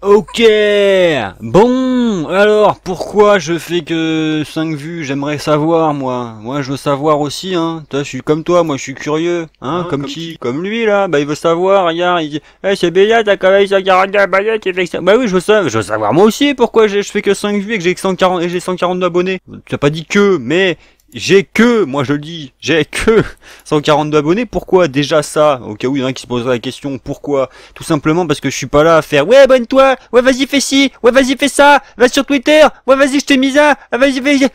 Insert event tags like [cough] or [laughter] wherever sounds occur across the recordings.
Ok Bon Alors, pourquoi je fais que 5 vues J'aimerais savoir, moi. Moi, je veux savoir aussi, hein. Toi, je suis comme toi, moi, je suis curieux. Hein, ah, comme, qui Comme lui, là. Bah, il veut savoir, regarde. Il dit, eh, c'est Béla, t'as quand même 142 abonnés, Bah oui, je veux savoir, je veux savoir moi aussi pourquoi je fais que 5 vues et que j'ai 140, et j'ai 140 abonnés. Tu as pas dit que, mais j'ai que, moi je le dis, j'ai que 142 abonnés. Pourquoi déjà ça Au cas où il y en a qui se poseraient la question, pourquoi Tout simplement parce que je suis pas là à faire ouais abonne-toi, ouais vas-y fais ci, ouais vas-y fais ça, va sur Twitter, ouais vas-y je t'ai mis ah vas-y fais.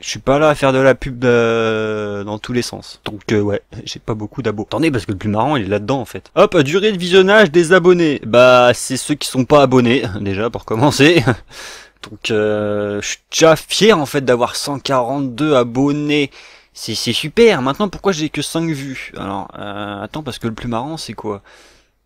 Je suis pas là à faire de la pub euh, dans tous les sens. Donc euh, ouais, j'ai pas beaucoup d'abos. Attendez parce que le plus marrant il est là-dedans en fait. Hop, durée de visionnage des abonnés. Bah c'est ceux qui sont pas abonnés [laughs] déjà pour commencer. Donc euh, je suis déjà fier en fait d'avoir 142 abonnés. C'est super. Maintenant pourquoi j'ai que 5 vues Alors euh, attends parce que le plus marrant c'est quoi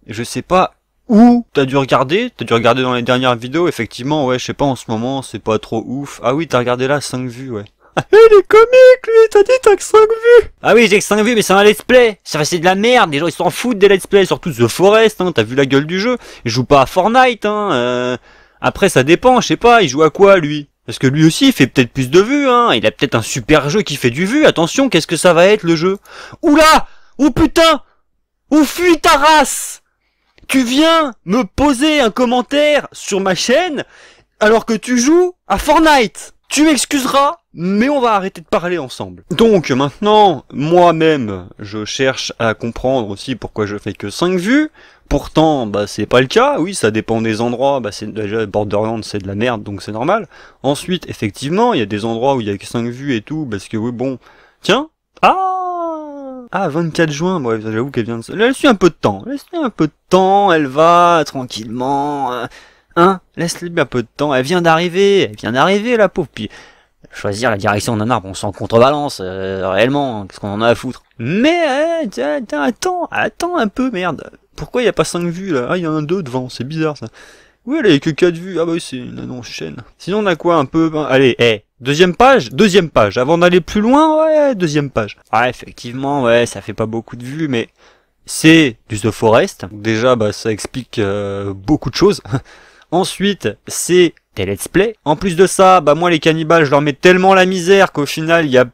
Je sais pas où t'as dû regarder. T'as dû regarder dans les dernières vidéos. Effectivement ouais je sais pas en ce moment c'est pas trop ouf. Ah oui t'as regardé là 5 vues ouais. [laughs] Ah, il est comique, lui, t'as dit t'as que 5 vues Ah oui, j'ai que 5 vues, mais c'est un let's play Ça c'est de la merde, les gens ils s'en foutent des let's play, surtout The Forest, hein, t'as vu la gueule du jeu, ils jouent pas à Fortnite, hein, euh, après, ça dépend, je sais pas, il joue à quoi, lui Parce que lui aussi, il fait peut-être plus de vues, hein. Il a peut-être un super jeu qui fait du vu. Attention, qu'est-ce que ça va être, le jeu Oula Oh putain Où oh fuis ta race Tu viens me poser un commentaire sur ma chaîne alors que tu joues à Fortnite tu m'excuseras, mais on va arrêter de parler ensemble. Donc maintenant, moi-même, je cherche à comprendre aussi pourquoi je fais que 5 vues. Pourtant, bah, c'est pas le cas. Oui, ça dépend des endroits. Bah, c'est déjà Borderlands, c'est de la merde, donc c'est normal. Ensuite, effectivement, il y a des endroits où il y a que 5 vues et tout, parce que oui, bon, tiens, ah, ah, 24 juin. Bref, j'avoue qu'elle vient de. Laisse-lui un peu de temps. Laisse-lui un peu de temps. Elle va tranquillement. Euh, hein, laisse-lui un peu de temps. Elle vient d'arriver. Elle vient d'arriver, la pauvre. Puis choisir la direction d'un arbre, on s'en contrebalance. Euh, réellement, qu'est-ce qu'on en a à foutre mais euh, attends, attends un peu, merde. Pourquoi il n'y a pas 5 vues là Ah, il y en a un devant, c'est bizarre ça. Oui, elle a que 4 vues. Ah bah oui, c'est une annonce chaîne. Sinon, on a quoi un peu ben, Allez, eh, Deuxième page, deuxième page. Avant d'aller plus loin, ouais, deuxième page. Ah, effectivement, ouais, ça fait pas beaucoup de vues, mais c'est du The Forest. Déjà, bah, ça explique euh, beaucoup de choses. [laughs] Ensuite, c'est des let's play. En plus de ça, bah moi les cannibales, je leur mets tellement la misère qu'au final, il y a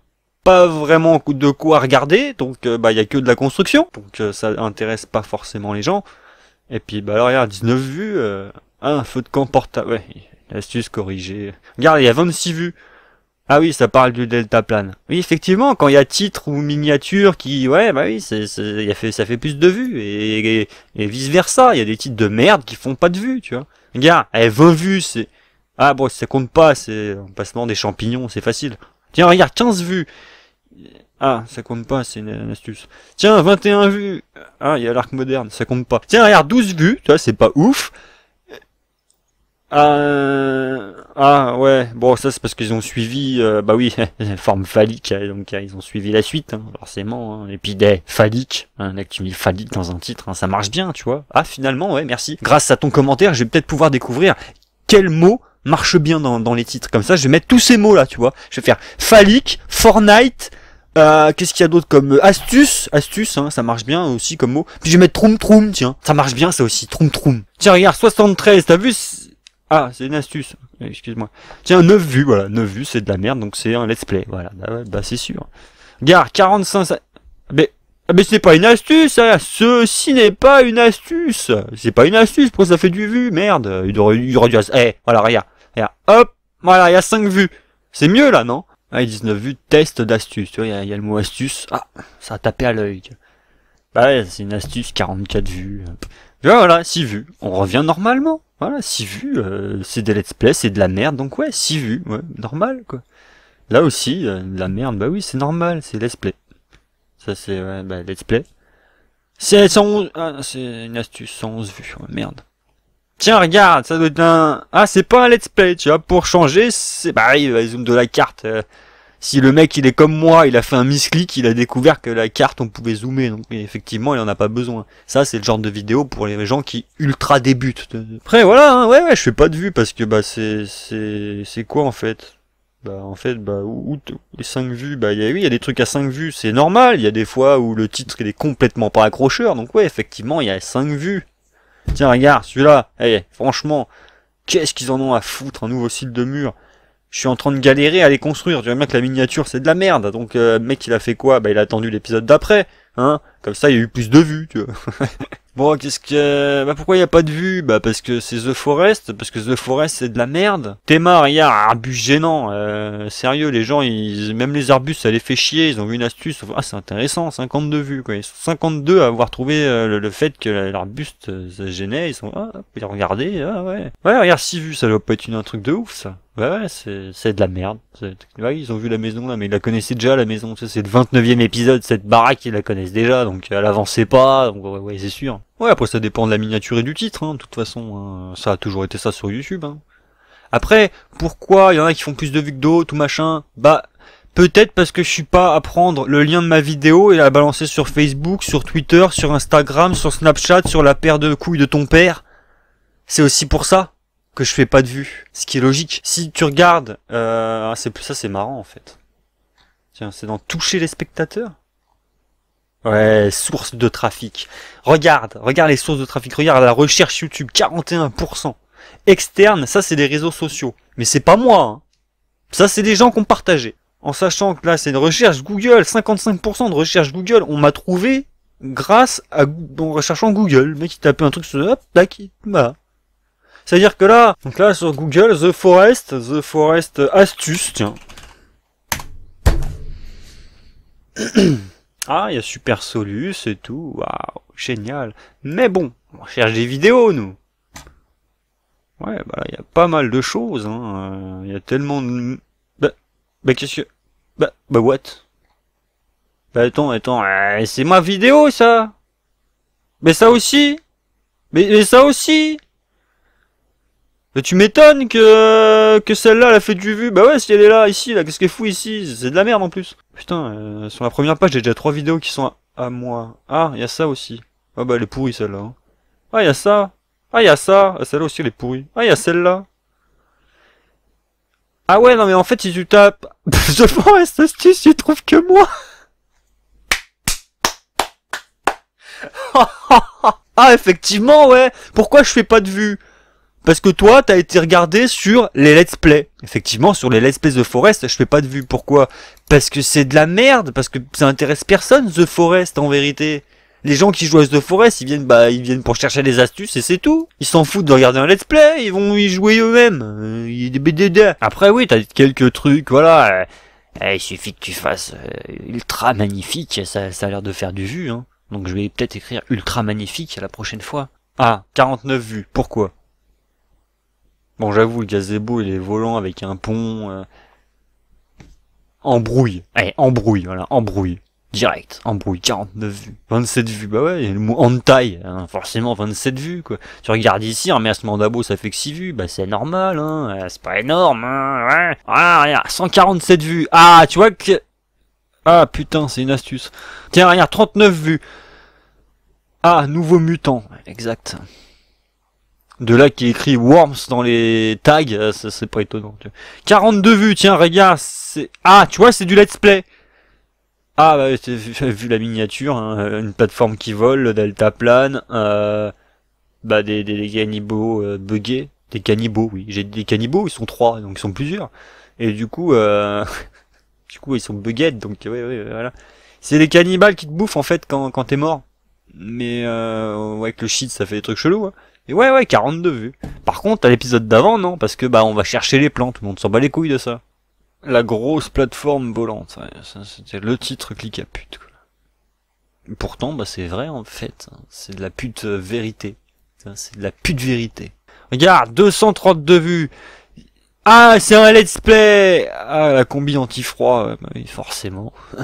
pas vraiment de quoi regarder, donc euh, bah, il bah, y a que de la construction, donc euh, ça intéresse pas forcément les gens. Et puis bah alors regarde, 19 vues, euh, un feu de camp portable, ouais, astuce corrigée. Regarde, il y a 26 vues. Ah oui, ça parle du delta plane. Oui, effectivement, quand il y a titre ou miniature qui, ouais, bah oui, fait, ça fait plus de vues et, vice versa. Il y a des titres de merde qui font pas de vues, tu vois. Regarde, 20 eh, vues, c'est, ah bon, ça compte pas, c'est un passement des champignons, c'est facile. Tiens, regarde, 15 vues. Ah, ça compte pas, c'est une, astuce. Tiens, 21 vues Ah, il y a l'arc moderne, ça compte pas. Tiens, regarde, 12 vues, tu vois, c'est pas ouf. Euh... Ah ouais, bon ça c'est parce qu'ils ont suivi, euh, bah oui, [laughs] forme phallique, donc euh, ils ont suivi la suite, hein, forcément, hein. et puis des phalliques, là hein, tu phallique dans un titre, ça marche bien, tu vois. Ah finalement, ouais, merci. Grâce à ton commentaire, je vais peut-être pouvoir découvrir quels mots marchent bien dans, dans les titres, comme ça je vais mettre tous ces mots là, tu vois. Je vais faire phallique, Fortnite, euh, Qu'est-ce qu'il y a d'autre comme euh, astuce Astuce, hein, ça marche bien aussi comme mot. Puis je vais mettre troum troum, tiens. Ça marche bien ça aussi, troum troum. Tiens, regarde, 73, t'as vu Ah, c'est une astuce. Excuse-moi. Tiens, 9 vues, voilà. 9 vues, c'est de la merde, donc c'est un let's play. Voilà, bah, bah c'est sûr. Regarde, 45... Ça... Mais... Ah, mais pas une astuce, hein. ceci n'est pas une astuce. C'est pas une astuce, pourquoi ça fait du vu, merde. Il aurait, il aurait dû... Eh, voilà, regarde. regarde. Hop, voilà, il y a 5 vues. C'est mieux là, non ah, 19 vues, test d'astuce. Tu vois, il y, a le mot astuce. Ah, ça a tapé à l'œil. Bah c'est une astuce, 44 vues. Voilà, 6 vues. On revient normalement. Voilà, 6 vues, euh, c'est des let's play, c'est de la merde. Donc ouais, 6 vues, ouais, normal quoi. Là aussi, euh, de la merde, bah oui, c'est normal, c'est let's play. Ça c'est, ouais, bah let's play. C'est 111, ah, c'est une astuce, 111 vues, merde. Tiens, regarde, ça doit être un... Ah, c'est pas un let's play, tu vois, pour changer, c'est... Bah, il va bah, zoom de la carte. Euh, si le mec il est comme moi, il a fait un misclick, il a découvert que la carte on pouvait zoomer, donc effectivement il en a pas besoin. Ça c'est le genre de vidéo pour les gens qui ultra débutent. Après voilà, hein, ouais ouais, je fais pas de vues parce que bah c'est c'est c'est quoi en fait bah en fait bah où, les 5 vues bah y a, oui il y a des trucs à 5 vues c'est normal il y a des fois où le titre il est complètement pas accrocheur donc ouais effectivement il y a 5 vues tiens regarde celui-là hey, eh, franchement qu'est-ce qu'ils en ont à foutre un nouveau style de mur je suis en train de galérer à les construire. Tu vois bien que la miniature c'est de la merde. Donc euh, mec il a fait quoi Bah il a attendu l'épisode d'après, hein Comme ça il y a eu plus de vues, tu vois. [laughs] bon qu'est-ce que bah pourquoi il n'y a pas de vues Bah parce que c'est The Forest, parce que The Forest c'est de la merde. Thémar il y a un arbuste gênant. Euh, sérieux les gens ils même les arbustes ça les fait chier. Ils ont vu une astuce. Ah c'est intéressant, 52 vues quoi. Ils sont 52 à avoir trouvé euh, le, fait que l'arbuste ça euh, gênait. Ils sont ah regardez ah ouais. Ouais regarde 6 vues ça doit pas être un truc de ouf ça. Ouais, ouais c'est de la merde. ils ont vu la maison là, mais ils la connaissaient déjà la maison. c'est le 29e épisode, cette baraque, ils la connaissent déjà, donc euh, elle avançait pas, donc ouais, c'est sûr. Ouais, après ça dépend de la miniature et du titre, hein, de toute façon, hein. ça a toujours été ça sur YouTube. Hein. Après, pourquoi il y en a qui font plus de vues que d'autres ou machin Bah, peut-être parce que je suis pas à prendre le lien de ma vidéo et la balancer sur Facebook, sur Twitter, sur Instagram, sur Snapchat, sur la paire de couilles de ton père. C'est aussi pour ça que je fais pas de vue. Ce qui est logique. Si tu regardes... Euh, ah, c'est ça c'est marrant en fait. Tiens, c'est dans toucher les spectateurs Ouais, source de trafic. Regarde, regarde les sources de trafic. Regarde la recherche YouTube, 41%. Externe, ça c'est des réseaux sociaux. Mais c'est pas moi. Hein. Ça c'est des gens qui ont partagé. En sachant que là c'est une recherche Google, 55% de recherche Google, on m'a trouvé grâce à bon recherchant Google. mec qui tapait un truc sur hop, tac, m'a. C'est-à-dire que là, donc là sur Google, The Forest, The Forest Astuce, tiens. [coughs] Ah, il y a Super Solus et tout, waouh, génial. Mais bon, on cherche des vidéos, nous. Ouais, bah il y a pas mal de choses, hein. Euh, il y a tellement de... Bah, bah qu'est-ce que... Bah, bah what Bah attends, attends, euh, c'est ma vidéo, ça Mais ça aussi mais ça aussi mais tu m'étonnes que, que celle-là, elle a fait du vu. Bah ouais, si elle est là, ici, là, qu'est-ce qu'elle fout ici C'est de la merde en plus. Putain, euh, sur la première page, j'ai déjà trois vidéos qui sont à, moi. Ah, il y a ça aussi. Ah bah elle est pourrie celle-là. Hein. Ah, il y a ça. Ah, il y a ça. Ah, celle-là aussi, elle est pourrie. Ah, il y a celle-là. Ah ouais, non mais en fait, ils tu tapent. [laughs] Je prends cette astuce, tu trouves que moi [laughs] Ah, effectivement, ouais Pourquoi je fais pas de vue parce que toi, t'as été regardé sur les let's play. Effectivement, sur les let's play The Forest, je fais pas de vue. Pourquoi Parce que c'est de la merde, parce que ça intéresse personne The Forest en vérité. Les gens qui jouent à The Forest, ils viennent, bah, ils viennent pour chercher des astuces et c'est tout. Ils s'en foutent de regarder un let's play, ils vont y jouer eux-mêmes. Euh, il Après, oui, t'as quelques trucs, voilà. Eh, eh, il suffit que tu fasses euh, ultra magnifique, ça, ça a l'air de faire du vu, hein. Donc je vais peut-être écrire ultra magnifique la prochaine fois. Ah, 49 vues, pourquoi Bon, j'avoue, le gazebo, il est volant avec un pont. Euh... Embrouille. Allez, embrouille, voilà, embrouille. Direct, embrouille, 49 vues, 27 vues, bah ouais, le mot hein, forcément 27 vues, quoi. Tu regardes ici, hein, à ce mandabo, ça fait que 6 vues, bah c'est normal, hein, euh, c'est pas énorme, hein, Ah, regarde, 147 vues, ah, tu vois que... Ah, putain, c'est une astuce. Tiens, regarde, 39 vues. Ah, nouveau mutant, exact. De là qui écrit Worms dans les tags, euh, ça c'est pas étonnant. 42 vues, tiens, regarde, c'est... Ah, tu vois, c'est du let's play Ah, bah, [laughs] vu la miniature, hein, euh, une plateforme qui vole, le delta plane, euh, bah, des, des, cannibaux buggés. Des cannibaux, oui. J'ai des cannibaux, ils sont trois, donc ils sont plusieurs. Et du coup, euh... [laughs] du coup, ils sont buggés, donc oui, oui, voilà. C'est les cannibales qui te bouffent, en fait, quand, quand t'es mort. Mais euh, avec le shit, ça fait des trucs chelous. Hein ouais, ouais, 42 vues. Par contre, à l'épisode d'avant, non, parce que bah on va chercher les plantes, le on s'en bat les couilles de ça. La grosse plateforme volante, c'était le titre clic à pute. Pourtant, bah c'est vrai en fait, hein, c'est de la pute euh, vérité. C'est de la pute vérité. Regarde, 232 vues. Ah, c'est un let's play Ah, la combi anti-froid, bah forcément. [laughs]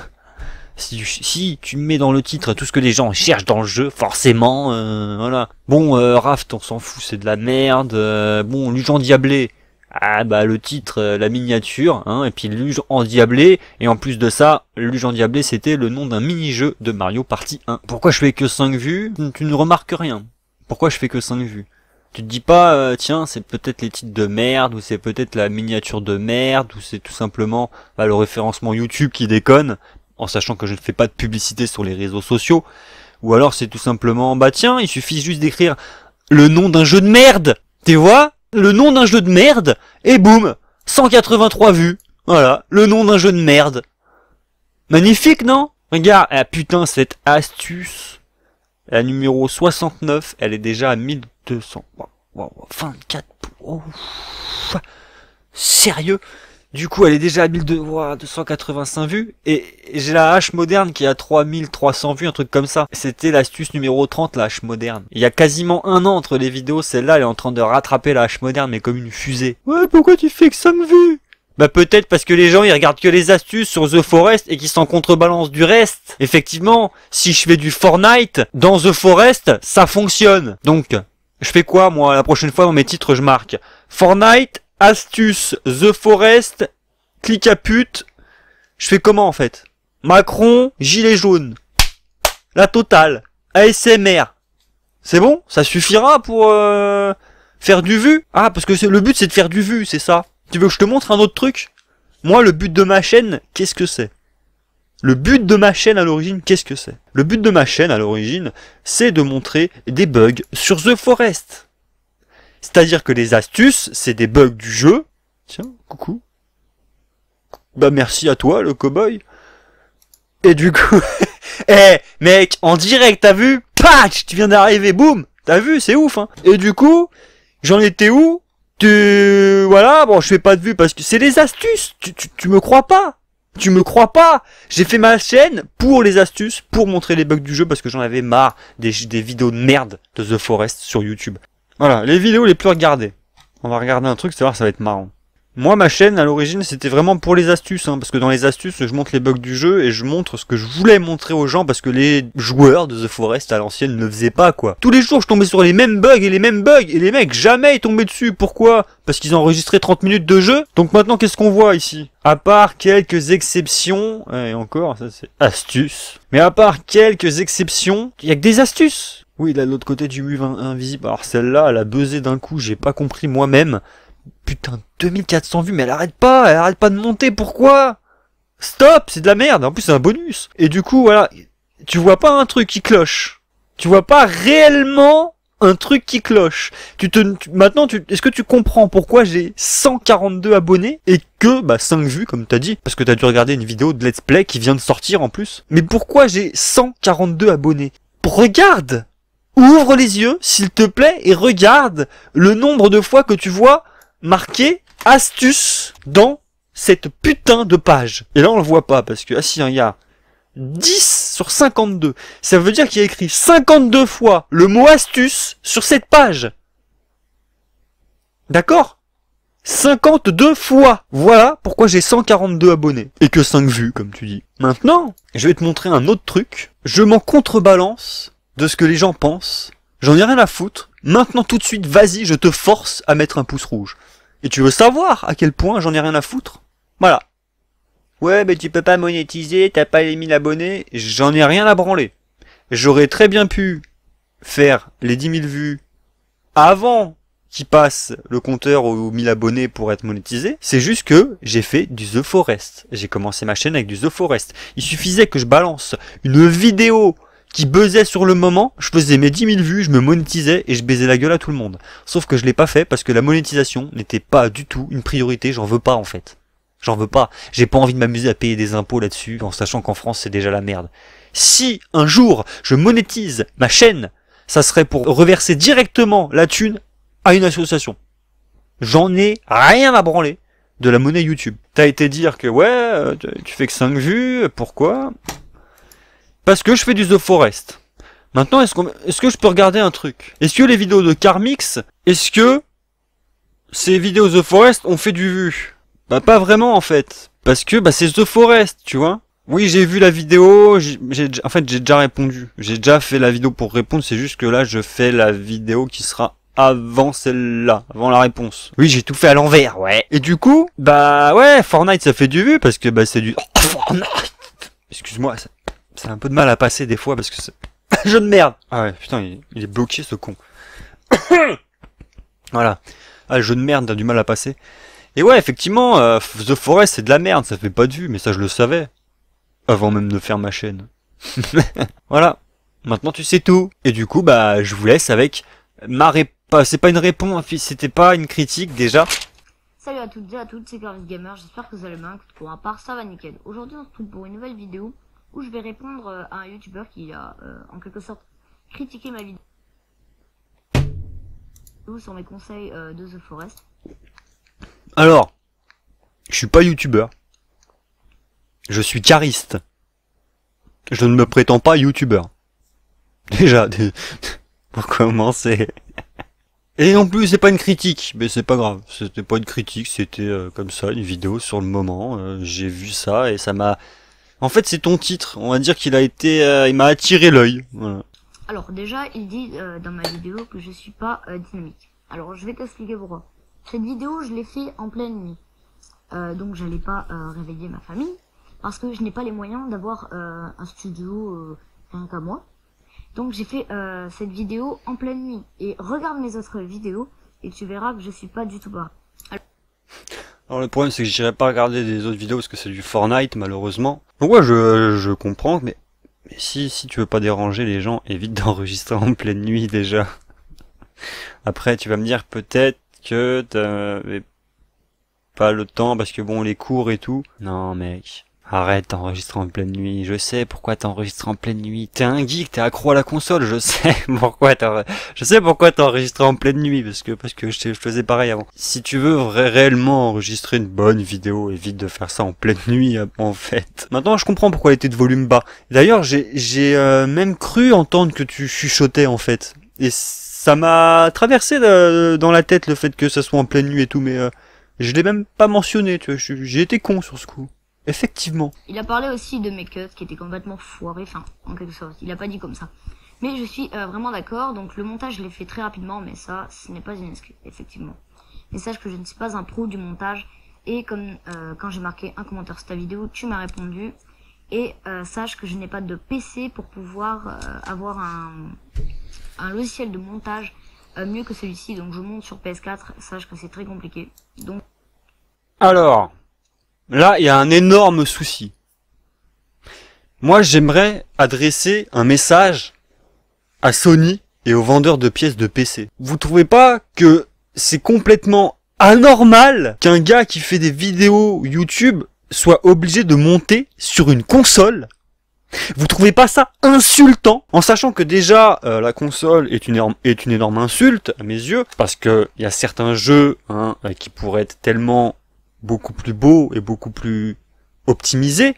Si, tu mets dans le titre tout ce que les gens cherchent dans le jeu, forcément, euh, voilà. Bon, euh, Raft, on s'en fout, c'est de la merde. Euh, bon, en Diablé, ah bah le titre, euh, la miniature, hein, et puis Luge Diablé. et en plus de ça, Luge Diablé, c'était le nom d'un mini-jeu de Mario Party 1. Pourquoi je fais que 5 vues Tu ne remarques rien. Pourquoi je fais que 5 vues tu te dis pas, euh, tiens, c'est peut-être les titres de merde, ou c'est peut-être la miniature de merde, ou c'est tout simplement bah, le référencement YouTube qui déconne en sachant que je ne fais pas de publicité sur les réseaux sociaux. Ou alors c'est tout simplement, bah tiens, il suffit juste d'écrire le nom d'un jeu de merde, tu vois Le nom d'un jeu de merde, et boum 183 vues Voilà, le nom d'un jeu de merde. Magnifique, non Regarde, ah putain, cette astuce, la numéro 69, elle est déjà à 1200. 24... Oh, sérieux du coup, elle est déjà à 1285 285 vues. Et j'ai la hache moderne qui a 3300 vues, un truc comme ça. C'était l'astuce numéro 30, la hache moderne. Il y a quasiment un an entre les vidéos, celle-là, elle est en train de rattraper la hache moderne, mais comme une fusée. Ouais, pourquoi tu fais que 5 vues bah peut-être parce que les gens ils regardent que les astuces sur The Forest et qu'ils s'en contrebalancent du reste. Effectivement, si je fais du Fortnite dans The Forest, ça fonctionne. Donc, je fais quoi moi la prochaine fois dans mes titres je marque Fortnite astuce, The Forest, clic à pute. Je fais comment en fait Macron, gilet jaune. La totale. ASMR. C'est bon Ça suffira pour euh, faire du vu Ah, parce que le but c'est de faire du vu, c'est ça. Tu veux que je te montre un autre truc Moi, le but de ma chaîne, qu'est-ce que c'est le but de ma chaîne à l'origine, qu'est-ce que c'est Le but de ma chaîne à l'origine, c'est de montrer des bugs sur The Forest. C'est-à-dire que les astuces, c'est des bugs du jeu. Tiens, coucou. Bah merci à toi, le cowboy. Et du coup, [laughs] eh mec, en direct, t'as vu Patch, tu viens d'arriver, boum. T'as vu, c'est ouf. Hein Et du coup, j'en étais où Tu voilà, bon, je fais pas de vue parce que c'est les astuces. Tu, tu, tu me crois pas tu me crois pas J'ai fait ma chaîne pour les astuces, pour montrer les bugs du jeu parce que j'en avais marre des, des vidéos de merde de The Forest sur YouTube. Voilà, les vidéos les plus regardées. On va regarder un truc, c'est voir, ça va être marrant. Moi, ma chaîne, à l'origine, c'était vraiment pour les astuces, hein, parce que dans les astuces, je montre les bugs du jeu et je montre ce que je voulais montrer aux gens, parce que les joueurs de The Forest à l'ancienne ne faisaient pas, quoi. Tous les jours, je tombais sur les mêmes bugs et les mêmes bugs, et les mecs jamais ils tombaient dessus. Pourquoi Parce qu'ils ont enregistré 30 minutes de jeu. Donc maintenant, qu'est-ce qu'on voit ici À part quelques exceptions, et encore, ça c'est astuces. Mais à part quelques exceptions, il y a que des astuces oui, là, de l'autre côté du mur invisible. Alors celle-là, elle a buzzé d'un coup, j'ai pas compris moi-même. Putain, 2400 vues, mais elle arrête pas, elle arrête pas de monter, pourquoi Stop, c'est de la merde, en plus c'est un bonus. Et du coup, voilà, tu vois pas un truc qui cloche. Tu vois pas réellement un truc qui cloche. Tu te, maintenant, tu, est-ce que tu comprends pourquoi j'ai 142 abonnés et que bah 5 vues comme t'as dit parce que t'as dû regarder une vidéo de Let's Play qui vient de sortir en plus. Mais pourquoi j'ai 142 abonnés Regarde Ouvre les yeux, s'il te plaît, et regarde le nombre de fois que tu vois marqué astuce dans cette putain de page. Et là, on le voit pas parce que, ah si, hein, il y a 10 sur 52. Ça veut dire qu'il y a écrit 52 fois le mot astuce sur cette page. D'accord 52 fois Voilà pourquoi j'ai 142 abonnés. Et que 5 vues, comme tu dis. Maintenant, je vais te montrer un autre truc. Je m'en contrebalance de ce que les gens pensent. J'en ai rien à foutre. Maintenant tout de suite, vas-y, je te force à mettre un pouce rouge. Et tu veux savoir à quel point j'en ai rien à foutre Voilà. Ouais, mais tu peux pas monétiser, t'as pas les 1000 abonnés, j'en ai rien à branler. J'aurais très bien pu faire les 10 000 vues avant qu'il passe le compteur aux 1000 abonnés pour être monétisé. C'est juste que j'ai fait du The Forest. J'ai commencé ma chaîne avec du The Forest. Il suffisait que je balance une vidéo qui buzzait sur le moment, je faisais mes 10 000 vues, je me monétisais et je baisais la gueule à tout le monde. Sauf que je l'ai pas fait parce que la monétisation n'était pas du tout une priorité, j'en veux pas en fait. J'en veux pas. J'ai pas envie de m'amuser à payer des impôts là-dessus en sachant qu'en France c'est déjà la merde. Si un jour je monétise ma chaîne, ça serait pour reverser directement la thune à une association. J'en ai rien à branler de la monnaie YouTube. T'as été dire que ouais, euh, tu fais que 5 vues, pourquoi parce que je fais du The Forest. Maintenant, est-ce que je peux regarder un truc Est-ce que les vidéos de Carmix, est-ce que ces vidéos The Forest ont fait du vu Bah pas vraiment en fait. Parce que bah, c'est The Forest, tu vois oui, j'ai vu la vidéo, j en fait, j'ai déjà répondu. J'ai déjà fait la vidéo pour répondre, c'est juste que là, je fais la vidéo qui sera avant celle-là, avant la réponse. Oui, j'ai tout fait à l'envers, ouais. Et du coup, bah ouais, Fortnite, ça fait du vu, parce que bah c'est du... Fortnite Excuse-moi, ça... C'est un peu de mal à passer des fois parce que c'est... [laughs] Jeu de merde Ah ouais, putain, il, est bloqué ce con. [coughs] voilà. Ah, jeu de merde, t'as du mal à passer. Et ouais, effectivement, euh, The Forest, c'est de la merde, ça fait pas de vue, mais ça je le savais. Avant même de faire ma chaîne. [laughs] voilà. Maintenant tu sais tout. Et du coup, bah, je vous laisse avec ma réponse. C'est pas une réponse, c'était pas une critique déjà. Salut à toutes et à toutes, c'est j'espère que vous allez bien. Pour un part ça va nickel. Aujourd'hui, on se retrouve pour une nouvelle vidéo je vais répondre euh, à un youtubeur qui a euh, en quelque sorte critiqué ma vidéo sur mes conseils euh, de The Forest. Alors, je suis pas youtubeur. Je suis chariste Je ne me prétends pas youtubeur. [laughs] Déjà, [laughs] pour commencer. [laughs] Et en plus, c'est pas une critique, mais c'est pas grave. C'était pas une critique, c'était comme ça, une vidéo sur le moment. J'ai vu ça et ça m'a en fait, c'est ton titre. On va dire qu'il a été, euh, il m'a attiré l'œil. Alors déjà, il dit euh, dans ma vidéo que je suis pas euh, dynamique. Alors je vais t'expliquer pourquoi. Cette vidéo, je l'ai fait en pleine nuit. donc j'allais pas réveiller ma famille parce que je n'ai pas les moyens d'avoir un studio rien qu'à moi. Donc j'ai fait cette vidéo en pleine nuit et regarde mes autres vidéos et tu verras que je suis pas du tout bas. Alors le problème c'est que j'irai pas regarder des autres vidéos parce que c'est du Fortnite malheureusement. Donc ouais je, je comprends mais, si, si tu veux pas déranger les gens évite [laughs] d'enregistrer en pleine nuit déjà. Après tu vas me dire peut-être que t'avais pas le temps parce que bon les cours et tout. Non mec. Arrête d'enregistrer en pleine nuit, je sais pourquoi t'enregistres en pleine nuit. T'es un geek, t'es accro à la console, je sais [laughs] pourquoi je sais pourquoi en pleine nuit parce que parce que je, faisais pareil avant. Si tu veux réellement enregistrer une bonne vidéo, évite de faire ça en pleine nuit [laughs] en fait. Maintenant, je comprends pourquoi elle était de volume bas. D'ailleurs, j'ai euh, même cru entendre que tu chuchotais en fait. Et ça m'a traversé dans la tête le fait que ça soit en pleine nuit et tout mais euh, je l'ai même pas mentionné, tu vois, j'ai été con sur ce coup. Effectivement. Il a parlé aussi de Make-up qui était complètement foiré, enfin, en quelque sorte. Il n'a pas dit comme ça. Mais je suis euh, vraiment d'accord, donc le montage, je l'ai fait très rapidement, mais ça, ce n'est pas une excuse, effectivement. Mais sache que je ne suis pas un pro du montage, et comme euh, quand j'ai marqué un commentaire sur ta vidéo, tu m'as répondu, et euh, sache que je n'ai pas de PC pour pouvoir avoir un, un, logiciel de montage mieux que celui-ci, donc je monte sur PS4, sache que c'est très compliqué. Donc... Alors, Là, il y a un énorme souci. Moi, j'aimerais adresser un message à Sony et aux vendeurs de pièces de PC. Vous trouvez pas que c'est complètement anormal qu'un gars qui fait des vidéos YouTube soit obligé de monter sur une console vous trouvez pas ça insultant En sachant que déjà euh, la console est une, énorme, est une énorme insulte à mes yeux, parce que il y a certains jeux hein, euh, qui pourraient être tellement beaucoup plus beau et beaucoup plus optimisé.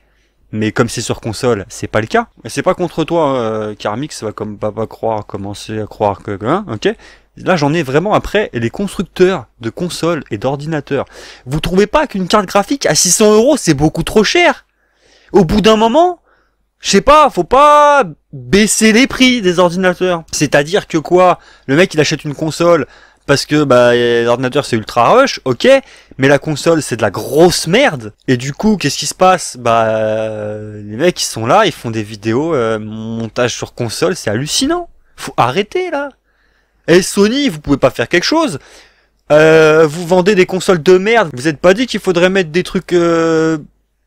Mais comme c'est sur console, c'est pas le cas. Mais c'est pas contre toi, euh, va comme papa croire, commencer à croire que, hein, ok. Là, j'en ai vraiment après les constructeurs de consoles et d'ordinateurs. Vous trouvez pas qu'une carte graphique à 600 euros, c'est beaucoup trop cher Au bout d'un moment, je sais pas, faut pas baisser les prix des ordinateurs. C'est-à-dire que quoi Le mec, il achète une console parce que bah l'ordinateur c'est ultra rush, ok, mais la console c'est de la grosse merde. Et du coup, qu'est-ce qui se passe Bah les mecs ils sont là, ils font des vidéos euh, montage sur console, c'est hallucinant. Faut arrêter là. Et eh, Sony, vous pouvez pas faire quelque chose. Euh, vous vendez des consoles de merde. Vous êtes pas dit qu'il faudrait mettre des trucs. Euh,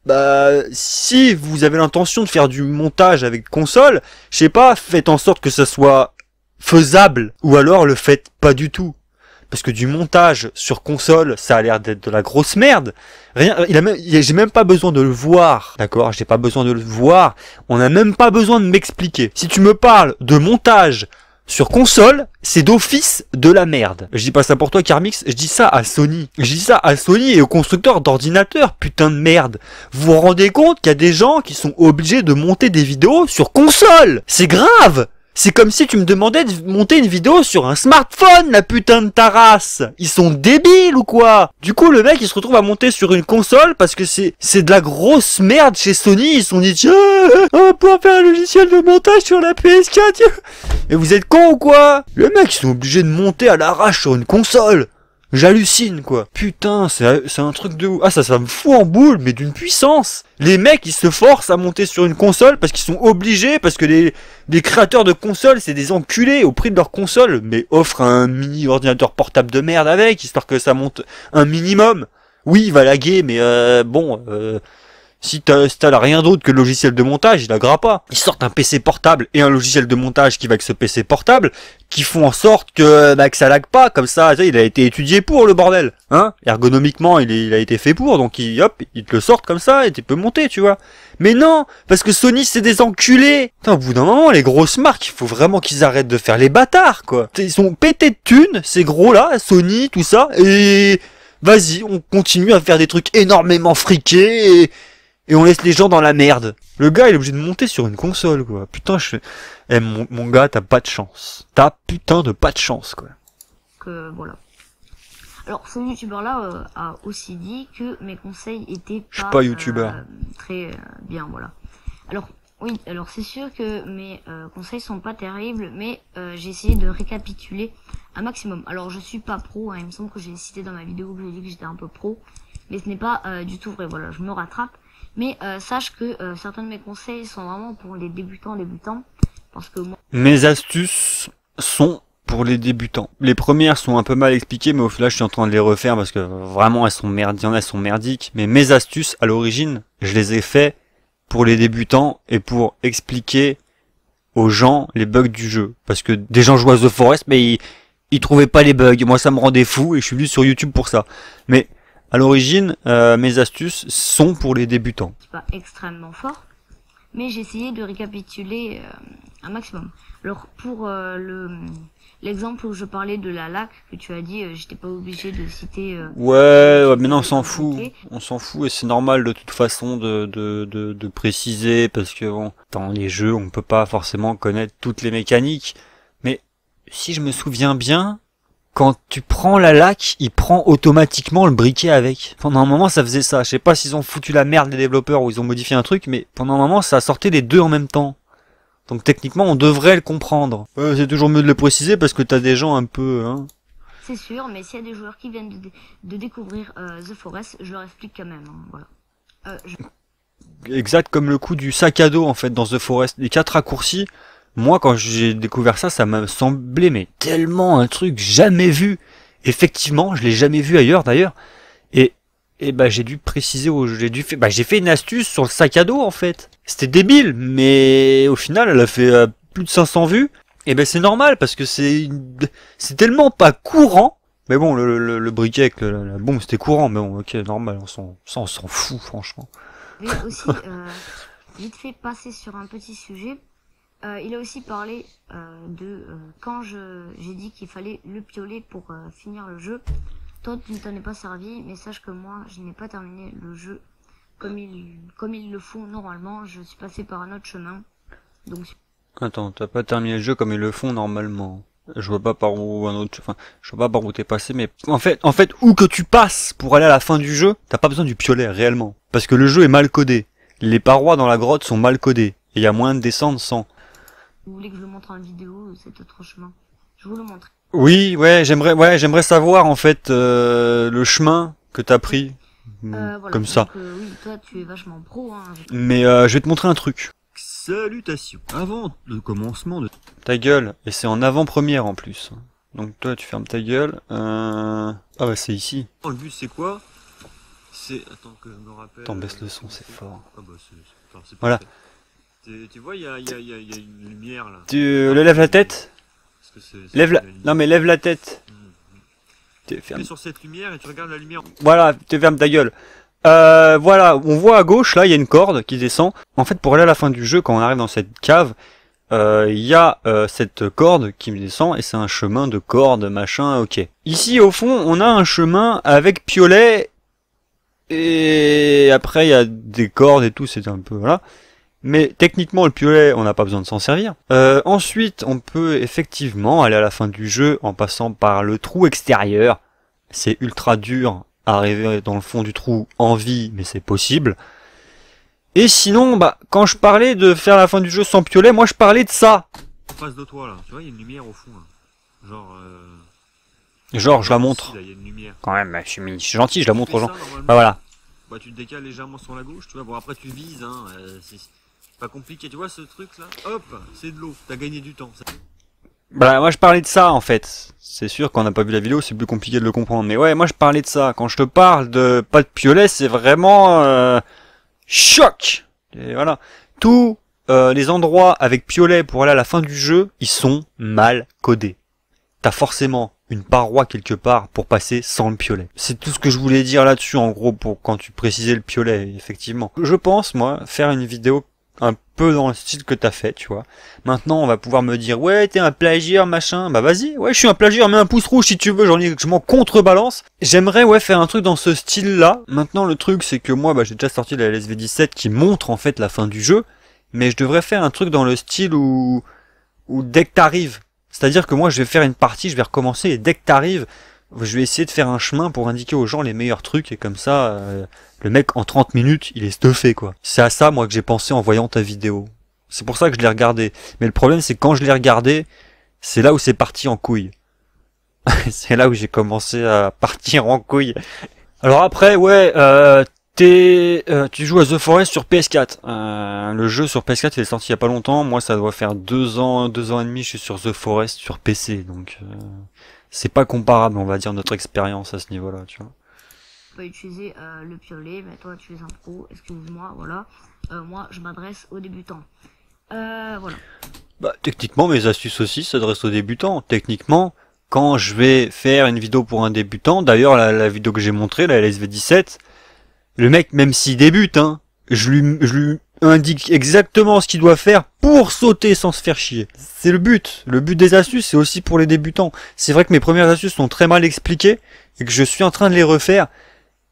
bah, si vous avez l'intention de faire du montage avec console, je sais pas, faites en sorte que ça soit faisable, ou alors le faites pas du tout parce que du montage sur console, ça a l'air d'être de la grosse merde. Rien, il a même, j'ai même pas besoin de le voir, d'accord J'ai pas besoin de le voir. On n'a même pas besoin de m'expliquer. Si tu me parles de montage sur console, c'est d'office de la merde. Je dis pas ça pour toi, Carmix, je dis ça à Sony. Je dis ça à Sony et aux constructeurs d'ordinateurs, putain de merde. Vous vous rendez compte qu'il y a des gens qui sont obligés de monter des vidéos sur console C'est grave c'est comme si tu me demandais de monter une vidéo sur un smartphone, la putain de ta Ils sont débiles ou quoi Du coup, le mec, il se retrouve à monter sur une console parce que c'est c'est de la grosse merde chez Sony. Ils sont dit, tiens, euh, on pouvoir faire un logiciel de montage sur la PS4. Mais vous êtes con ou quoi Le mec, ils sont obligés de monter à l'arrache sur une console. J'hallucine quoi. Putain, c'est un truc de ouf. Ah ça, ça me fout en boule, mais d'une puissance. Les mecs, ils se forcent à monter sur une console parce qu'ils sont obligés, parce que les, les créateurs de consoles, c'est des enculés au prix de leur console. Mais offre un mini ordinateur portable de merde avec, histoire que ça monte un minimum. Oui, il va laguer, mais euh, bon. Euh, si t'installes rien d'autre que le logiciel de montage, il lagera pas. Ils sortent un PC portable et un logiciel de montage qui va avec ce PC portable, qui font en sorte que, bah, ça lag pas, comme ça, il a été étudié pour le bordel, hein. Ergonomiquement, il, a été fait pour, donc il, hop, ils te le sortent comme ça et tu peux monter, tu vois. Mais non, parce que Sony, c'est des enculés. Putain, au bout d'un moment, les grosses marques, il faut vraiment qu'ils arrêtent de faire les bâtards, quoi. Ils sont pétés de thunes, ces gros-là, Sony, tout ça, et vas-y, on continue à faire des trucs énormément friqués et et on laisse les gens dans la merde. Le gars, il est obligé de monter sur une console, quoi. Putain, je... Eh, mon, gars, t'as pas de chance. T'as putain de pas de chance, quoi. Que, voilà. Alors, ce youtubeur-là euh, a aussi dit que mes conseils étaient pas... Je suis pas youtubeur. Euh, très euh, bien, voilà. Alors, oui, alors c'est sûr que mes conseils sont pas terribles, mais j'ai essayé de récapituler un maximum. Alors, je suis pas pro, hein, il me semble que j'ai cité dans ma vidéo que j'ai dit que j'étais un peu pro, mais ce n'est pas du tout vrai, voilà, je me rattrape. Mais euh, sache que euh, certains de mes conseils sont vraiment pour les débutants, débutants, parce que Mes astuces sont pour les débutants. Les premières sont un peu mal expliquées, mais au final, je suis en train de les refaire parce que vraiment, elles sont merdiques, elles sont merdiques. Mais mes astuces, à l'origine, je les ai fait pour les débutants et pour expliquer aux gens les bugs du jeu. Parce que des gens jouent à The Forest, mais ils, ils trouvaient pas les bugs. Moi, ça me rendait fou et je suis venu sur YouTube pour ça. Mais à l'origine, euh, mes astuces sont pour les débutants. C'est pas extrêmement fort, mais j'ai essayé de récapituler euh, un maximum. Alors pour euh, le l'exemple où je parlais de la lac que tu as dit, j'étais pas obligé de citer. ouais, ouais mais non, on s'en fout. On s'en fout et c'est normal de toute façon de, de, de, de préciser parce que bon, dans les jeux, on peut pas forcément connaître toutes les mécaniques. Mais si je me souviens bien, quand tu prends la laque, il prend automatiquement le briquet avec. Pendant un moment, ça faisait ça. Je sais pas s'ils ont foutu la merde des développeurs ou ils ont modifié un truc, mais pendant un moment, ça sortait les deux en même temps. Donc techniquement, on devrait le comprendre. Euh, c'est toujours mieux de le préciser parce que t'as des gens un peu... Hein. C'est sûr, mais s'il y a des joueurs qui viennent de, découvrir euh, The Forest, je leur explique quand même. Hein, voilà. Euh, exact comme le coup du sac à dos en fait dans The Forest. Les quatre raccourcis, moi, quand j'ai découvert ça, ça m'a semblé mais tellement un truc jamais vu. Effectivement, je l'ai jamais vu ailleurs d'ailleurs. Et et bah j'ai dû préciser où j'ai dû faire. Bah j'ai fait une astuce sur le sac à dos en fait. C'était débile, mais au final, elle a fait euh, plus de 500 vues. Et ben c'est normal parce que c'est c'est tellement pas courant. Mais bon, le, le, briquet avec la bombe, c'était courant, mais bon, ok, normal, on s'en, on s'en fout, franchement. Je aussi, euh, vite fait passer sur un petit sujet euh, il a aussi parlé euh, de euh, quand j'ai dit qu'il fallait le pioler pour finir le jeu. Toi, tu ne t'en es pas servi, mais sache que moi, je n'ai pas terminé le jeu comme il, comme il le font normalement. Je suis passé par un autre chemin. Donc. Attends, t'as pas terminé le jeu comme ils le font normalement. Je vois pas par où un autre, enfin, je vois pas par où t'es passé, mais en fait, en fait, où que tu passes pour aller à la fin du jeu, t'as pas besoin du piolet réellement, parce que le jeu est mal codé. Les parois dans la grotte sont mal codées, et il y a moins de descendre sans vous voulez que je le montre en vidéo, euh, cet autre chemin. Je vous le montre. Oui, ouais, j'aimerais, ouais, j'aimerais savoir en fait euh, le chemin que t'as pris, euh, hmm, comme ça. oui, toi, tu es vachement pro. Hein, Mais je vais te montrer un truc. Salutations. Avant le commencement de ta gueule, et c'est en avant-première en plus. Donc toi, tu fermes ta gueule. Ah bah c'est ici. le but c'est quoi C'est attends que je me rappelle. Attends, le son, c'est fort. Ah, bah, c'est... voilà. Tu, vois, il y a, une lumière là. Tu euh, le lèves la tête lève la... non mais lève la tête. Mm. Tu es sur cette lumière et tu regardes la lumière. Voilà, tu fermes ta gueule. Euh, voilà, on voit à gauche, là, il y a une corde qui descend. En fait, pour aller à la fin du jeu, quand on arrive dans cette cave, euh, il y a cette corde qui descend et c'est un chemin de corde, machin, ok. Ici, au fond, on a un chemin avec piolet et après, il y a des cordes et tout, c'est un peu... Voilà mais techniquement le piolet on n'a pas besoin de s'en servir. Euh, ensuite on peut effectivement aller à la fin du jeu en passant par le trou extérieur. C'est ultra dur arriver dans le fond du trou en vie mais c'est possible. Et sinon bah quand je parlais de faire la fin du jeu sans piolet moi je parlais de ça. En face de toi là, tu vois il y a une lumière au fond Genre... Euh, Genre je la montre. Quand même je suis, gentil je la montre aux gens. Bah, voilà. Bah tu te décales légèrement sur la gauche tu vois bon après tu vises hein. Euh, compliqué, tu vois ce truc là Hop, c'est de l'eau, t'as gagné du temps. bah moi je parlais de ça en fait. C'est sûr qu'on n'a pas vu la vidéo, c'est plus compliqué de le comprendre. Mais ouais, moi je parlais de ça. Quand je te parle de pas de piolet, c'est vraiment euh, choc. Et voilà, tous euh, les endroits avec piolet pour aller à la fin du jeu, ils sont mal codés. T'as forcément une paroi quelque part pour passer sans le piolet. C'est tout ce que je voulais dire là-dessus en gros pour quand tu précisais le piolet, effectivement. Je pense moi faire une vidéo un peu dans le style que t'as fait, tu vois. Maintenant, on va pouvoir me dire, ouais, t'es un plagieur, machin. Bah vas-y, ouais, je suis un plagieur, mets un pouce rouge si tu veux, j'en ai, je m'en contrebalance. J'aimerais, ouais, faire un truc dans ce style-là. Maintenant, le truc, c'est que moi, bah, j'ai déjà sorti la LSV17 qui montre, en fait, la fin du jeu. Mais je devrais faire un truc dans le style où, où dès que t'arrives, c'est-à-dire que moi, je vais faire une partie, je vais recommencer, et dès que t'arrives, je vais essayer de faire un chemin pour indiquer aux gens les meilleurs trucs et comme ça, euh, le mec en 30 minutes, il est stuffé quoi. C'est à ça moi que j'ai pensé en voyant ta vidéo. C'est pour ça que je l'ai regardé. Mais le problème c'est quand je l'ai regardé, c'est là où c'est parti en couille. [laughs] c'est là où j'ai commencé à partir en couille. Alors après, ouais, euh, t'es, euh, tu joues à The Forest sur PS4. Euh, le jeu sur PS4 il est sorti il y a pas longtemps. Moi, ça doit faire deux ans, deux ans et demi. Je suis sur The Forest sur PC, donc c'est pas comparable, on va dire, notre expérience à ce niveau-là, tu vois. On utiliser euh, le piolet, mais toi tu es un pro, excuse-moi, voilà. Euh, moi, je m'adresse aux débutants. Euh, voilà. Bah, techniquement, mes astuces aussi s'adressent aux débutants. Techniquement, quand je vais faire une vidéo pour un débutant, d'ailleurs, la, vidéo que j'ai montrée, la LSV17, le mec, même s'il débute, hein, je lui, je lui indique exactement ce qu'il doit faire pour sauter sans se faire chier. C'est le but. Le but des astuces, c'est aussi pour les débutants. C'est vrai que mes premières astuces sont très mal expliquées et que je suis en train de les refaire.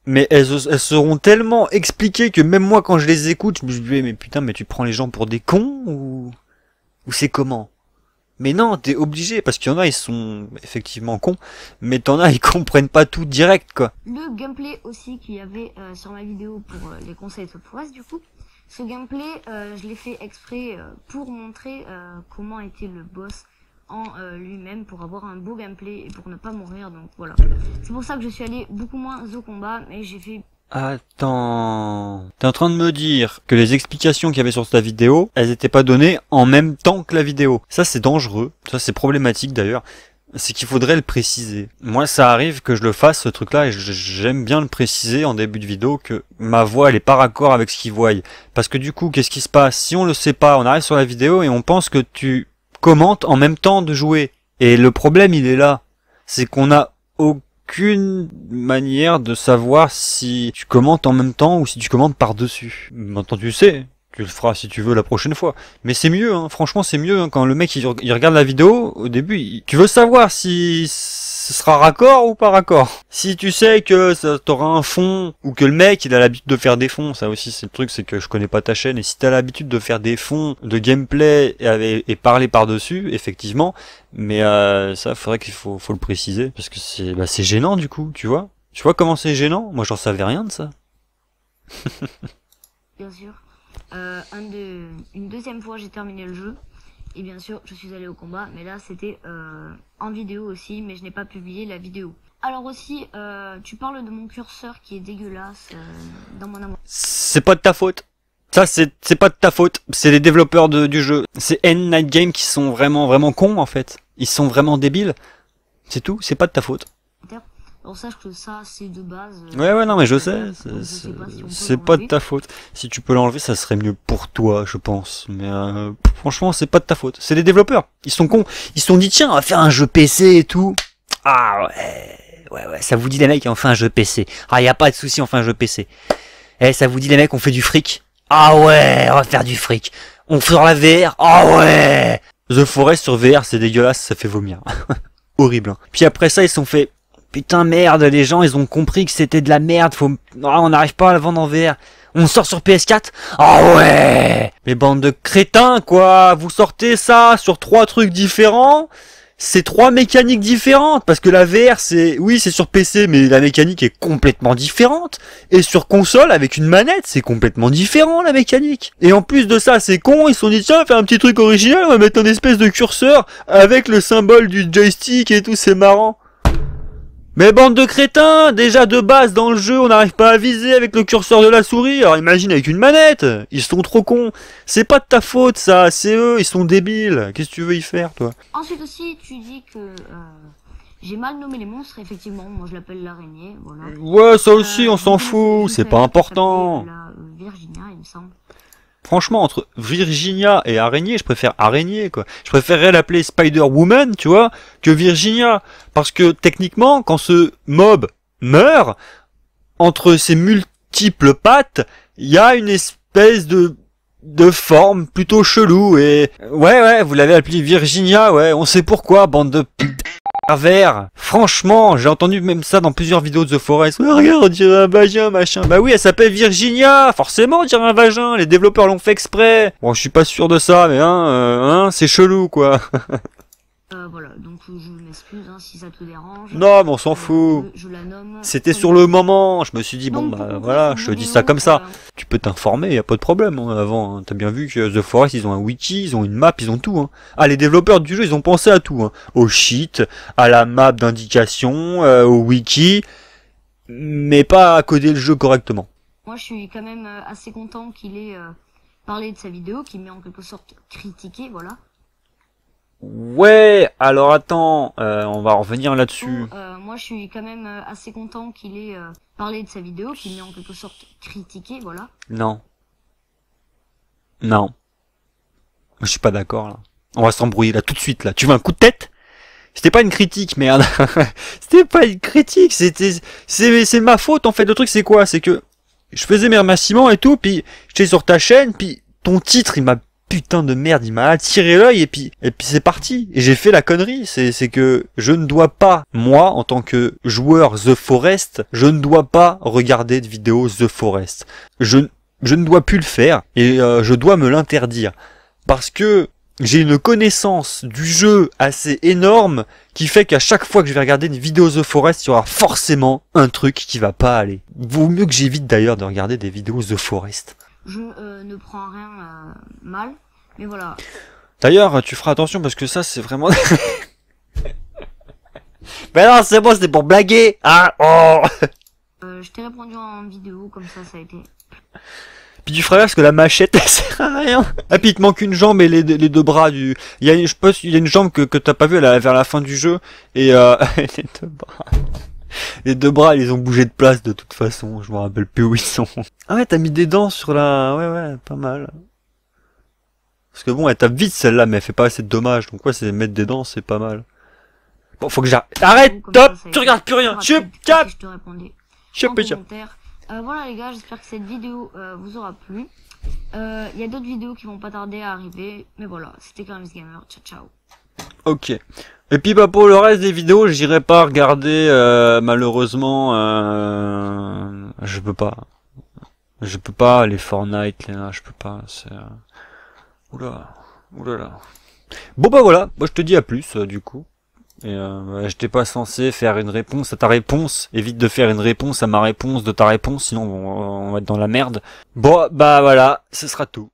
Mais elles, seront tellement expliquées que même moi, quand je les écoute, je me dis, mais putain, mais tu prends les gens pour des cons ou, ou c'est comment? Mais non, t'es obligé, parce qu'il y en a, ils sont effectivement cons, mais t'en as, [laughs] ils comprennent pas tout direct, quoi. Le gameplay aussi qu'il y avait euh, sur ma vidéo pour euh, les conseils de du coup, ce gameplay, euh, je l'ai fait exprès euh, pour montrer euh, comment était le boss en lui-même, pour avoir un beau gameplay et pour ne pas mourir. Donc voilà. C'est pour ça que je suis allé beaucoup moins au combat, mais j'ai fait Attends. T'es en train de me dire que les explications qu'il y avait sur ta vidéo, elles n'étaient pas données en même temps que la vidéo. Ça, c'est dangereux. Ça, c'est problématique d'ailleurs c'est qu'il faudrait le préciser. Moi, ça arrive que je le fasse, ce truc-là, et j'aime bien le préciser en début de vidéo que ma voix, elle est pas raccord avec ce qu'ils voient. Parce que du coup, qu'est-ce qui se passe Si on le sait pas, on arrive sur la vidéo et on pense que tu commentes en même temps de jouer. Et le problème, il est là. C'est qu'on a aucune manière de savoir si tu commentes en même temps ou si tu commentes par-dessus. Maintenant, tu sais, tu le feras si tu veux la prochaine fois. Mais c'est mieux, hein. franchement c'est mieux. Hein. Quand le mec il, regarde la vidéo, au début, tu veux savoir si ce sera raccord ou pas raccord. Si tu sais que ça t'aura un fond, ou que le mec il a l'habitude de faire des fonds, ça aussi c'est le truc, c'est que je connais pas ta chaîne, et si t'as l'habitude de faire des fonds de gameplay et, parler par-dessus, effectivement, mais euh, ça faudrait qu'il faut, le préciser, parce que c'est bah, gênant du coup, tu vois. Tu vois comment c'est gênant Moi j'en savais rien de ça. Bien sûr. Euh, une deuxième fois, j'ai terminé le jeu. Et bien sûr, je suis allé au combat, mais là, c'était euh, en vidéo aussi, mais je n'ai pas publié la vidéo. Alors aussi, euh, tu parles de mon curseur qui est dégueulasse dans mon amour. C'est pas de ta faute. Ça, c'est pas de ta faute. C'est les développeurs du jeu. C'est N Night Game qui sont vraiment, vraiment cons, en fait. Ils sont vraiment débiles. C'est tout, c'est pas de ta faute on sache que ça, c'est de base. Euh, ouais, ouais, non, mais je sais. C'est pas, de ta faute. Si tu peux l'enlever, ça serait mieux pour toi, je pense. Mais euh, franchement, c'est pas de ta faute. C'est les développeurs. Ils sont cons. Ils se sont dit, tiens, on va faire un jeu PC et tout. Ah ouais. Ouais, ouais, ça vous dit les mecs, on fait un jeu PC. Ah, y a pas de souci, on fait un jeu PC. Eh, ça vous dit les mecs, on fait du fric. Ah ouais, on va faire du fric. On fera la VR. Ah ouais. The Forest sur VR, c'est dégueulasse, ça fait vomir. [laughs] Horrible. Hein. Puis après ça, ils sont fait, Putain merde, les gens ils ont compris que c'était de la merde, faut... non on n'arrive pas à la vendre en VR. On sort sur PS4 Ah oh, ouais Mais bande de crétins quoi Vous sortez ça sur trois trucs différents c'est trois mécaniques différentes parce que la VR c'est oui c'est sur PC mais la mécanique est complètement différente et sur console avec une manette c'est complètement différent la mécanique et en plus de ça c'est con ils se sont dit tiens on va faire un petit truc original on va mettre un espèce de curseur avec le symbole du joystick et tout c'est marrant mais bande de crétins, déjà de base dans le jeu, on n'arrive pas à viser avec le curseur de la souris, alors imagine avec une manette Ils sont trop cons C'est pas de ta faute ça, c'est eux, ils sont débiles Qu'est-ce que tu veux y faire toi Ensuite aussi, tu dis que... Euh, j'ai mal nommé les monstres, effectivement, moi je l'appelle l'araignée, voilà. Euh, ouais, ça aussi, on s'en euh, fout, c'est pas important. Virginia, il me semble. Franchement, entre Virginia et Araignée, je préfère Araignée, quoi. Je préférerais l'appeler Spider-Woman, tu vois, que Virginia. Parce que, techniquement, quand ce mob meurt, entre ses multiples pattes, il y a une espèce de de forme plutôt chelou et ouais ouais vous l'avez appelé Virginia ouais on sait pourquoi bande de Franchement, j'ai entendu même ça dans plusieurs vidéos de The Forest. regarde, on dirait un vagin, machin. Bah oui, elle s'appelle Virginia. Forcément, on dirait un vagin. Les développeurs l'ont fait exprès. Bon, je suis pas sûr de ça, mais hein, euh, hein c'est chelou, quoi. [laughs] Euh, voilà, donc euh, je m'excuse hein, si ça te dérange. Non, mais on s'en euh, fout. C'était sur le moment. Je me suis dit, bon, bah voilà, je te dis ça comme ça. Hein. Tu peux t'informer, y a pas de problème hein, avant. T'as bien vu que The Forest, ils ont un wiki, ils ont une map, ils ont tout. Ah, les développeurs du jeu, ils ont pensé à tout. Au cheat, à la map d'indication, au wiki, mais pas à coder le jeu correctement. Moi, je suis quand même assez content qu'il ait parlé de sa vidéo, qu'il m'ait en quelque sorte critiqué, voilà. Ouais, alors attends, euh, on va revenir là-dessus. Euh, moi, je suis quand même euh, assez content qu'il ait parlé de sa vidéo, qu'il l'ait en quelque sorte critiqué, voilà. Non. Non. Je suis pas d'accord là. On va s'embrouiller là tout de suite là. Tu veux un coup de tête C'était pas une critique, merde. [laughs] c'était pas une critique, c'était c'est ma faute en fait. Le truc c'est quoi C'est que je faisais mes remerciements et tout, puis j'étais sur ta chaîne, puis ton titre il m'a putain de merde, il m'a attiré l'œil et puis et puis c'est parti. Et j'ai fait la connerie, c'est c'est que je ne dois pas moi en tant que joueur The Forest, je ne dois pas regarder de vidéos The Forest. Je je ne dois plus le faire et euh, je dois me l'interdire parce que j'ai une connaissance du jeu assez énorme qui fait qu'à chaque fois que je vais regarder une vidéo The Forest, il y aura forcément un truc qui va pas aller. Vaut mieux que j'évite d'ailleurs de regarder des vidéos The Forest je euh, ne prends rien euh, mal. Mais voilà. D'ailleurs, tu feras attention parce que ça, c'est vraiment. [laughs] mais non, c'est bon, c'était pour blaguer. hein oh. Euh, je t'ai répondu en vidéo, comme ça, ça a été. Puis tu feras parce que la machette [laughs] elle sert à rien. Ah puis il te manque une jambe et les, deux bras du. Il y a je pense, il y a une jambe que, que t'as pas vue, elle vers la fin du jeu et [laughs] les deux bras. Les deux bras, ils ont bougé de place de toute façon. Je me rappelle plus où ils sont. Ah ouais, t'as mis des dents sur la... Ouais, ouais, pas mal. Parce que bon, elle tape vite celle-là, mais elle fait pas assez de dommages. Donc ouais, c'est mettre des dents, c'est pas mal. Bon, faut que j'arrête. Arrête, top Tu regardes plus rien. Chup, cap Chup, Voilà les gars, j'espère que cette vidéo euh, vous aura plu. Il euh, y a d'autres vidéos qui vont pas tarder à arriver. Mais voilà, c'était Grimes Gamer. Ciao, ciao. Ok. Et puis bah pour le reste des vidéos, j'irai pas regarder euh, malheureusement euh, je peux pas. Je peux pas les Fortnite les je peux pas, c'est euh, Oula. Oula là. Bon bah voilà, moi je te dis à plus euh, du coup. Et euh, j'étais pas censé faire une réponse à ta réponse. Évite de faire une réponse à ma réponse de ta réponse, sinon on va être dans la merde. Bon bah voilà, ce sera tout.